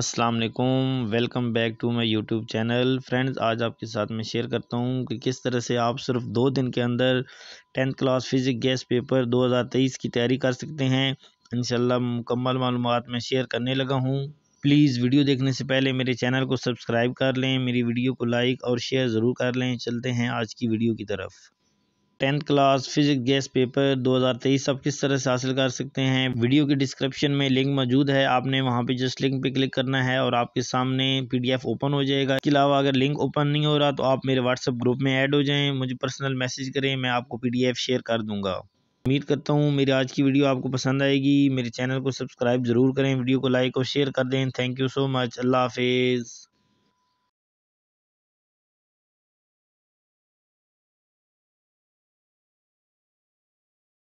Aslam welcome back to my YouTube channel friends आज आपके साथ मैं शेयर करता हूँ कि किस तरह से आप सिर्फ दो दिन के अंदर tenth class physics guess paper 2023 की तैयारी कर सकते हैं इन मुकम्मल मालूम मैं शेयर करने लगा हूँ प्लीज़ वीडियो देखने से पहले मेरे चैनल को सब्सक्राइब कर लें मेरी वीडियो को लाइक और शेयर ज़रूर कर लें चलते हैं आज की वीडियो की तरफ tenth class physics guess paper 2023 आप किस तरह से हासिल कर सकते हैं वीडियो के डिस्क्रिप्शन में लिंक मौजूद है आपने वहां पे जस्ट लिंक पे क्लिक करना है और आपके सामने पीडीएफ ओपन हो जाएगा इसके अलावा अगर लिंक ओपन नहीं हो रहा तो आप मेरे व्हाट्सएप ग्रुप में ऐड हो जाएं मुझे पर्सनल मैसेज करें मैं आपको पी शेयर कर दूंगा उम्मीद करता हूँ मेरी आज की वीडियो आपको पसंद आएगी मेरे चैनल को सब्सक्राइब ज़रूर करें वीडियो को लाइक और शेयर कर दें थैंक यू सो मच अल्लाह हाफिज़